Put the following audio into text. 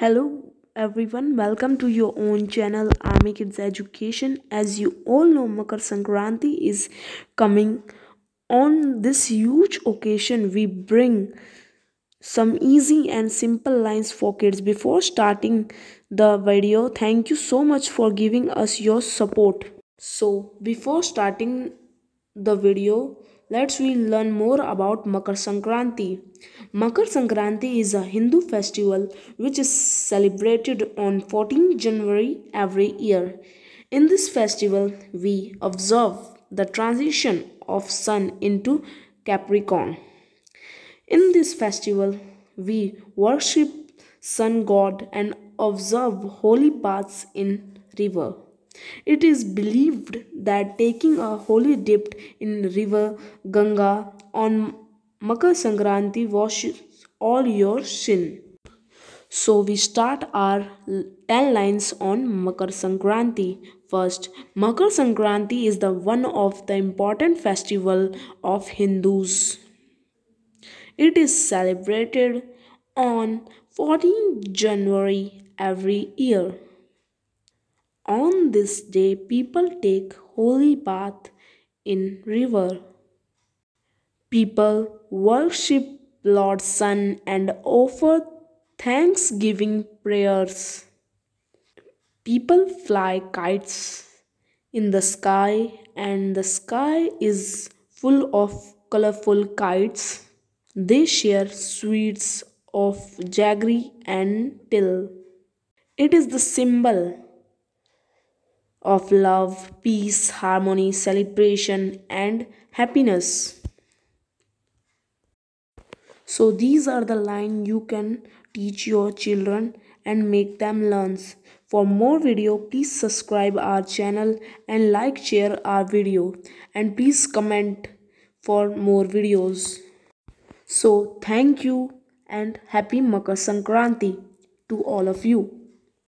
Hello everyone, welcome to your own channel Army Kids Education. As you all know, Makar Sankranti is coming. On this huge occasion, we bring some easy and simple lines for kids. Before starting the video, thank you so much for giving us your support. So, before starting the video, let's we learn more about Makar Sankranti. Makar Sankranti is a Hindu festival which is celebrated on 14 January every year. In this festival, we observe the transition of sun into Capricorn. In this festival, we worship sun god and observe holy paths in river. It is believed that taking a holy dip in river Ganga on Makar Sankranti washes all your sin. So we start our 10 lines on Makar Sankranti. First, Makar Sankranti is the one of the important festival of Hindus. It is celebrated on 14 January every year. On this day, people take holy bath in river. People worship Lord Sun and offer thanksgiving prayers. People fly kites in the sky and the sky is full of colorful kites. They share sweets of jaggery and till. It is the symbol of love, peace, harmony, celebration, and happiness. So, these are the line you can teach your children and make them learn. For more video, please subscribe our channel and like share our video and please comment for more videos. So, thank you and happy Makar Sankranti to all of you.